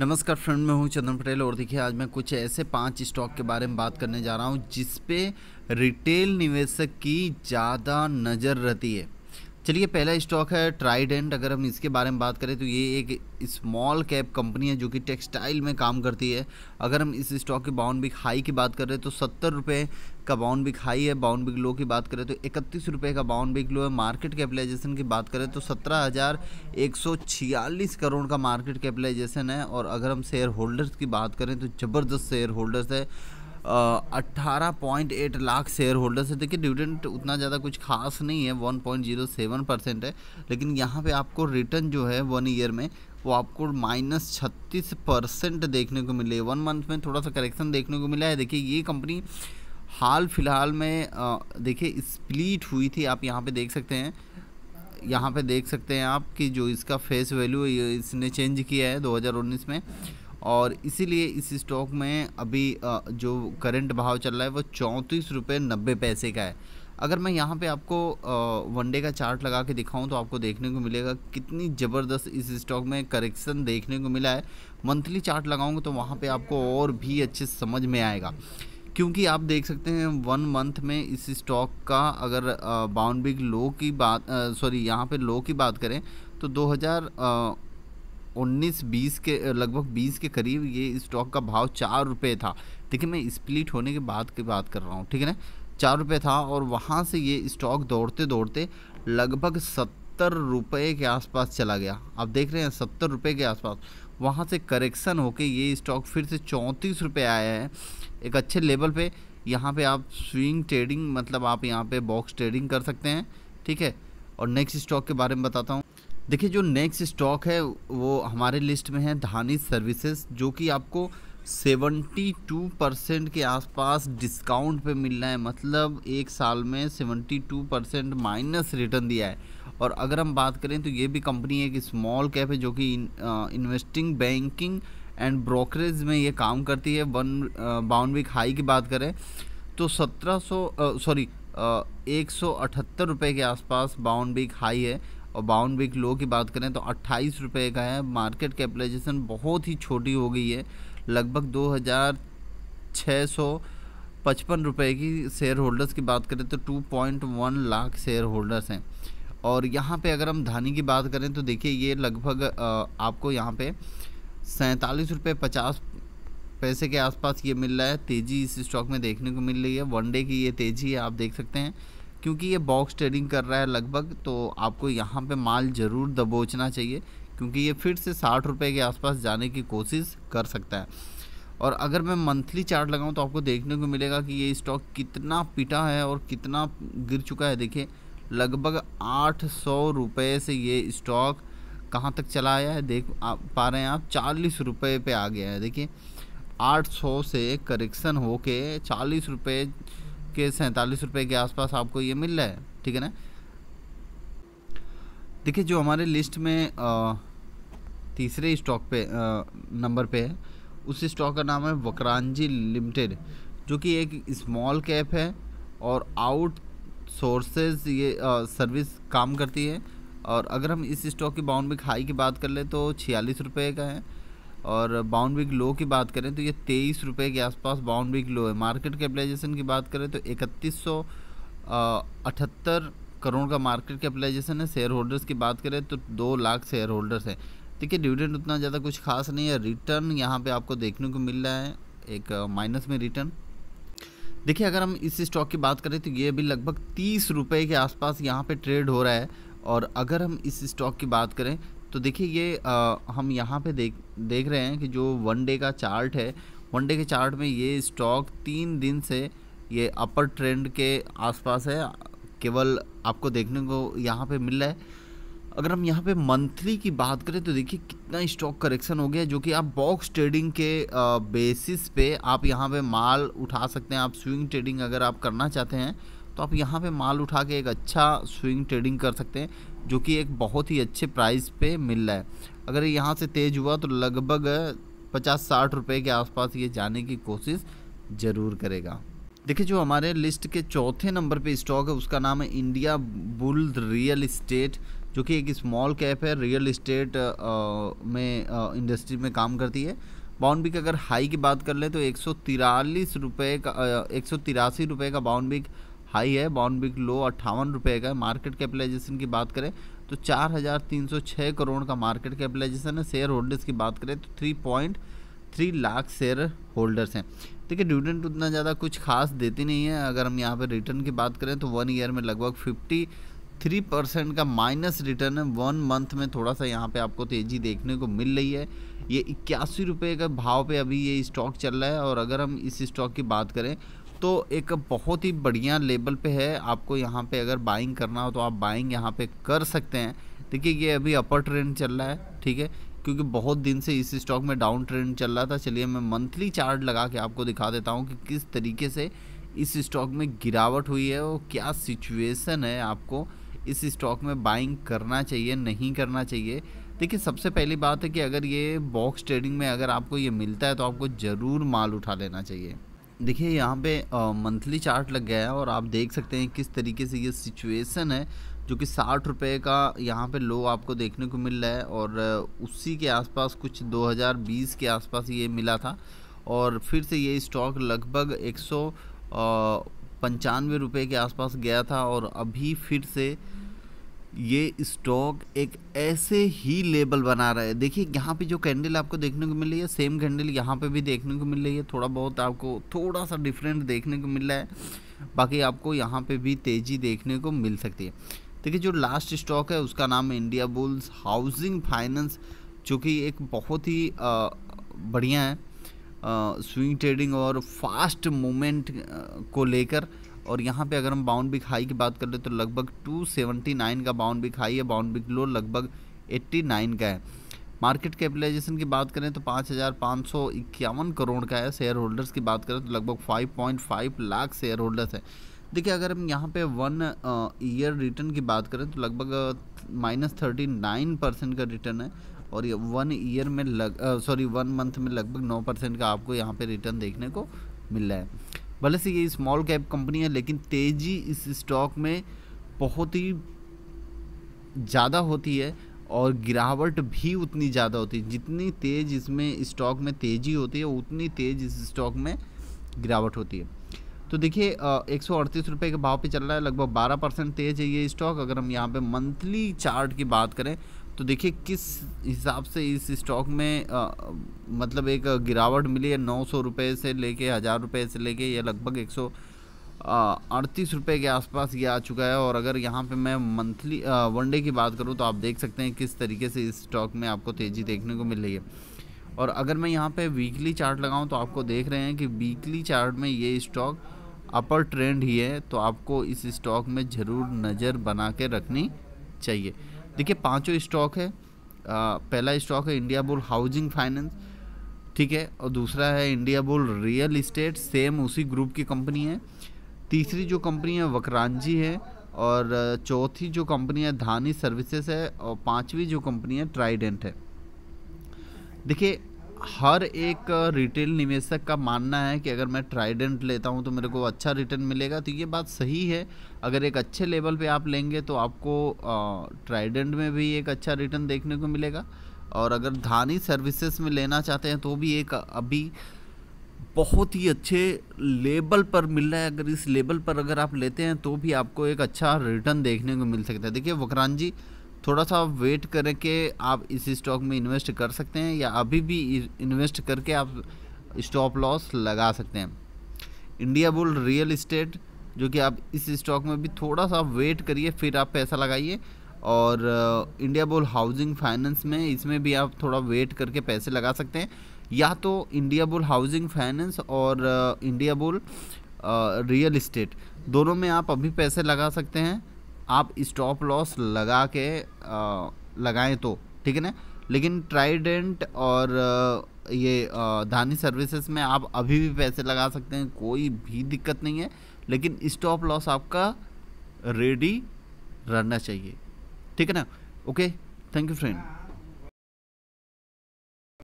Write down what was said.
नमस्कार फ्रेंड मैं हूं चंदन पटेल और देखिए आज मैं कुछ ऐसे पांच स्टॉक के बारे में बात करने जा रहा हूं जिस पे रिटेल निवेशक की ज़्यादा नज़र रहती है चलिए पहला स्टॉक है ट्राइडेंट अगर हम इसके बारे में बात करें तो ये एक स्मॉल कैप कंपनी है जो कि टेक्सटाइल में काम करती है अगर हम इस स्टॉक के बाउंड बिक हाई की बात करें तो सत्तर रुपये का बाउंड बिक हाई है बाउंड बिक लो की बात करें तो इकतीस रुपये का बाउंड बिक लो है मार्केट कैपिटलाइजेशन की बात करें तो सत्रह हज़ार एक सौ छियालीस करोड़ का मार्केट कैपिटलाइजेशन है और अगर हम शेयर होल्डर्स की बात करें तो ज़बरदस्त शेयर होल्डर्स है अट्ठारह point eight lakh share shareholders है देखिए डिविडेंट उतना ज़्यादा कुछ खास नहीं है one point zero seven percent है लेकिन यहाँ पे आपको रिटर्न जो है वन ईयर में वो आपको माइनस छत्तीस परसेंट देखने को मिले वन मंथ में थोड़ा सा करेक्शन देखने को मिला है देखिए ये कंपनी हाल फिलहाल में देखिए स्प्लिट हुई थी आप यहाँ पर देख सकते हैं यहाँ पर देख सकते हैं आप कि जो इसका फेस वैल्यू इसने चेंज किया है दो में और इसीलिए इस स्टॉक में अभी जो करंट भाव चल रहा है वो चौंतीस रुपये नब्बे पैसे का है अगर मैं यहाँ पे आपको वनडे का चार्ट लगा के दिखाऊं तो आपको देखने को मिलेगा कितनी ज़बरदस्त इस स्टॉक में करेक्शन देखने को मिला है मंथली चार्ट लगाऊंगा तो वहाँ पे आपको और भी अच्छे समझ में आएगा क्योंकि आप देख सकते हैं वन मंथ में इस स्टॉक का अगर बाउंड बिग लो की बात सॉरी यहाँ पे लो की बात करें तो दो उन्नीस बीस के लगभग बीस के करीब ये स्टॉक का भाव चार रुपये था ठीक है मैं स्प्लिट होने के बाद की बात कर रहा हूँ ठीक है ना चार रुपये था और वहाँ से ये स्टॉक दौड़ते दौड़ते लगभग सत्तर रुपये के आसपास चला गया आप देख रहे हैं सत्तर रुपये के आसपास वहाँ से करेक्शन होके ये स्टॉक फिर से चौंतीस रुपये आया है एक अच्छे लेवल पे यहाँ पे आप स्विंग ट्रेडिंग मतलब आप यहाँ पे बॉक्स ट्रेडिंग कर सकते हैं ठीक है और नेक्स्ट स्टॉक के बारे में बताता हूँ देखिए जो नेक्स्ट स्टॉक है वो हमारे लिस्ट में है धानी सर्विसेज जो कि आपको 72 परसेंट के आसपास डिस्काउंट पे मिल रहा है मतलब एक साल में 72 परसेंट माइनस रिटर्न दिया है और अगर हम बात करें तो ये भी कंपनी एक स्मॉल कैप है जो कि इन, इन्वेस्टिंग बैंकिंग एंड ब्रोकरेज में ये काम करती है वन बाउंड वीक हाई की बात करें तो सत्रह सौ सॉरी एक सौ अठहत्तर रुपये के आसपास बाउंड वीक हाई है और बाउंड वीक लो की बात करें तो अट्ठाईस रुपये का है मार्केट कैपिटलाइजेशन बहुत ही छोटी हो गई है लगभग दो हज़ार छः सौ पचपन रुपये की शेयर होल्डर्स की बात करें तो two point one lakh share holders हैं और यहाँ पे अगर हम धानी की बात करें तो देखिए ये लगभग आपको यहाँ पे सैंतालीस रुपये पचास पैसे के आसपास ये मिल रहा है तेज़ी इस स्टॉक में देखने को मिल रही है वनडे की ये तेज़ी है आप देख सकते हैं क्योंकि ये बॉक्स ट्रेडिंग कर रहा है लगभग तो आपको यहाँ पे माल ज़रूर दबोचना चाहिए क्योंकि ये फिर से साठ रुपये के आसपास जाने की कोशिश कर सकता है और अगर मैं मंथली चार्ट लगाऊँ तो आपको देखने को मिलेगा कि ये स्टॉक कितना पिटा है और कितना गिर चुका है देखिए लगभग आठ सौ रुपये से ये स्टॉक कहाँ तक चला आया है देख आप पा रहे हैं आप चालीस रुपये पर आ गया है देखिए आठ सौ से करेक्शन हो के चालीस रुपये के सैंतालीस रुपये के आसपास आपको ये मिल रहा है ठीक है ना देखिए जो हमारे लिस्ट में आ, तीसरे स्टॉक पे नंबर पे है उस स्टॉक का नाम है वक्रांजी लिमिटेड जो कि एक स्मॉल कैप है और आउट सोर्सेज ये आ, सर्विस काम करती है और अगर हम इस स्टॉक की बाउंड में हाई की बात कर ले तो छियालीस रुपये का है और बाउंड बिग लो की बात करें तो ये तेईस रुपये के आसपास बाउंड बिग लो है मार्केट कैपिटलाइजेशन की बात करें तो इकतीस सौ अठहत्तर करोड़ का मार्केट कैपिटलाइजेशन है शेयर होल्डर्स की बात करें तो दो लाख शेयर होल्डर्स हैं देखिए डिविडेंड उतना ज़्यादा कुछ खास नहीं है रिटर्न यहाँ पे आपको देखने को मिल रहा है एक माइनस में रिटर्न देखिए अगर हम इस स्टॉक की बात करें तो ये अभी लगभग तीस रुपये के आसपास यहाँ पे ट्रेड हो रहा है और अगर हम इस स्टॉक की बात करें तो देखिए ये आ, हम यहाँ पे देख देख रहे हैं कि जो वन डे का चार्ट है वन डे के चार्ट में ये स्टॉक तीन दिन से ये अपर ट्रेंड के आसपास है केवल आपको देखने को यहाँ पे मिल रहा है अगर हम यहाँ पे मंथली की बात करें तो देखिए कितना स्टॉक करेक्शन हो गया जो कि आप बॉक्स ट्रेडिंग के बेसिस पे आप यहाँ पे माल उठा सकते हैं आप स्विंग ट्रेडिंग अगर आप करना चाहते हैं तो आप यहाँ पे माल उठा के एक अच्छा स्विंग ट्रेडिंग कर सकते हैं जो कि एक बहुत ही अच्छे प्राइस पे मिल रहा है अगर यहाँ से तेज़ हुआ तो लगभग पचास साठ रुपये के आसपास ये जाने की कोशिश ज़रूर करेगा देखिए जो हमारे लिस्ट के चौथे नंबर पे स्टॉक है उसका नाम है इंडिया बुल रियल इस्टेट जो कि एक स्मॉल कैप है रियल इस्टेट में इंडस्ट्री में काम करती है बाउंड बिक अगर हाई की बात कर लें तो एक सौ का एक सौ तिरासी रुपये का बाउंड बिक हाई है बॉन्ड बिग लो अट्ठावन रुपये का मार्केट कैपिटलाइजेशन की बात करें तो 4,306 करोड़ का मार्केट कैपिटलाइजेशन है शेयर होल्डर्स की बात करें तो 3.3 लाख शेयर होल्डर्स हैं देखिए डिविडेंट उतना ज़्यादा कुछ खास देती नहीं है अगर हम यहाँ पर रिटर्न की बात करें तो वन ईयर में लगभग फिफ्टी थ्री परसेंट का माइनस रिटर्न है वन मंथ में थोड़ा सा यहाँ पे आपको तेज़ी देखने को मिल रही है ये इक्यासी रुपये के भाव पे अभी ये स्टॉक चल रहा है और अगर हम इस स्टॉक की बात करें तो एक बहुत ही बढ़िया लेवल पे है आपको यहाँ पे अगर बाइंग करना हो तो आप बाइंग यहाँ पे कर सकते हैं देखिए ये अभी अपर ट्रेंड चल रहा है ठीक है क्योंकि बहुत दिन से इस स्टॉक में डाउन ट्रेंड चल रहा था चलिए मैं मंथली चार्ट लगा के आपको दिखा देता हूँ कि किस तरीके से इस स्टॉक में गिरावट हुई है और क्या सिचुएसन है आपको इस स्टॉक में बाइंग करना चाहिए नहीं करना चाहिए देखिए सबसे पहली बात है कि अगर ये बॉक्स ट्रेडिंग में अगर आपको ये मिलता है तो आपको ज़रूर माल उठा लेना चाहिए देखिए यहाँ पे मंथली चार्ट लग गया है और आप देख सकते हैं किस तरीके से ये सिचुएशन है जो कि साठ रुपये का यहाँ पे लो आपको देखने को मिल रहा है और उसी के आसपास कुछ 2020 के आसपास ये मिला था और फिर से ये स्टॉक लगभग एक सौ पंचानवे रुपये के आसपास गया था और अभी फिर से ये स्टॉक एक ऐसे ही लेवल बना रहा है देखिए यहाँ पे जो कैंडल आपको देखने को मिल रही है सेम कैंडल यहाँ पे भी देखने को मिल रही है थोड़ा बहुत आपको थोड़ा सा डिफरेंट देखने को मिल रहा है बाकी आपको यहाँ पे भी तेज़ी देखने को मिल सकती है देखिए जो लास्ट स्टॉक है उसका नाम है इंडिया बुल्स हाउसिंग फाइनेंस जो कि एक बहुत ही बढ़िया है स्विंग ट्रेडिंग और फास्ट मूवमेंट को लेकर और यहाँ पे अगर हम बाउंड बिक हाई की बात कर ले तो लगभग 279 का बाउंड बिक हाई है बाउंड बिक लो लगभग 89 का है मार्केट कैपिटलाइजेशन की बात करें तो पाँच हज़ार पाँच सौ इक्यावन करोड़ का है शेयर होल्डर्स की बात करें तो लगभग 5.5 लाख शेयर होल्डर्स हैं देखिए अगर हम यहाँ पे वन ईयर रिटर्न की बात करें तो लगभग माइनस थर्टी नाइन परसेंट का रिटर्न है और ये वन ईयर में लग सॉरी वन मंथ में लगभग नौ परसेंट का आपको यहाँ पे रिटर्न देखने को मिल रहा है भले से ये स्मॉल कैप कंपनी है लेकिन तेज़ी इस स्टॉक में बहुत ही ज़्यादा होती है और गिरावट भी उतनी ज़्यादा होती है जितनी तेज़ इसमें स्टॉक में तेज़ी होती है उतनी तेज़ इस स्टॉक में गिरावट होती है तो देखिए एक सौ के भाव पे चल रहा है लगभग 12 परसेंट तेज़ है ये स्टॉक अगर हम यहाँ पे मंथली चार्ट की बात करें तो देखिए किस हिसाब से इस स्टॉक में आ, मतलब एक गिरावट मिली है नौ सौ रुपये से लेके हज़ार रुपये से लेके ये लगभग एक सौ अड़तीस रुपये के आसपास ये आ चुका है और अगर यहाँ पे मैं मंथली वनडे की बात करूँ तो आप देख सकते हैं किस तरीके से इस स्टॉक में आपको तेज़ी देखने को मिल रही है और अगर मैं यहाँ पर वीकली चार्ट लगाऊँ तो आपको देख रहे हैं कि वीकली चार्ट में ये स्टॉक अपर ट्रेंड ही है तो आपको इस स्टॉक में ज़रूर नज़र बना के रखनी चाहिए देखिए पांचों स्टॉक है आ, पहला स्टॉक है इंडिया बुल हाउसिंग फाइनेंस ठीक है और दूसरा है India bull real estate same उसी ग्रुप की कंपनी है तीसरी जो कंपनी है वक्रांजी है और चौथी जो कंपनी है धानी सर्विसेज है और पांचवी जो कंपनी है ट्राइडेंट है देखिए हर एक रिटेल निवेशक का मानना है कि अगर मैं ट्राइडेंट लेता हूं तो मेरे को अच्छा रिटर्न मिलेगा तो ये बात सही है अगर एक अच्छे लेवल पे आप लेंगे तो आपको ट्राइडेंट में भी एक अच्छा रिटर्न देखने को मिलेगा और अगर धानी सर्विसेज में लेना चाहते हैं तो भी एक अभी बहुत ही अच्छे लेवल पर मिल रहा है अगर इस लेवल पर अगर आप लेते हैं तो भी आपको एक अच्छा रिटर्न देखने को मिल सकता है देखिए वकरान जी थोड़ा सा वेट करके आप इस स्टॉक में इन्वेस्ट कर सकते हैं या अभी भी इन्वेस्ट करके आप स्टॉप लॉस लगा सकते हैं इंडिया बुल रियल इस्टेट जो कि आप इस स्टॉक में भी थोड़ा सा वेट करिए फिर आप पैसा लगाइए और इंडिया बुल हाउसिंग फाइनेंस में इसमें भी आप थोड़ा वेट करके पैसे लगा सकते हैं या तो इंडिया बुल हाउसिंग फाइनेंस और इंडिया बुल रियल इस्टेट दोनों में आप अभी पैसे लगा सकते हैं आप स्टॉप लॉस लगा के लगाएं तो ठीक है ना लेकिन ट्राइडेंट और ये धानी सर्विसेज में आप अभी भी पैसे लगा सकते हैं कोई भी दिक्कत नहीं है लेकिन स्टॉप लॉस आपका रेडी रहना चाहिए ठीक है ना ओके थैंक यू फ्रेंड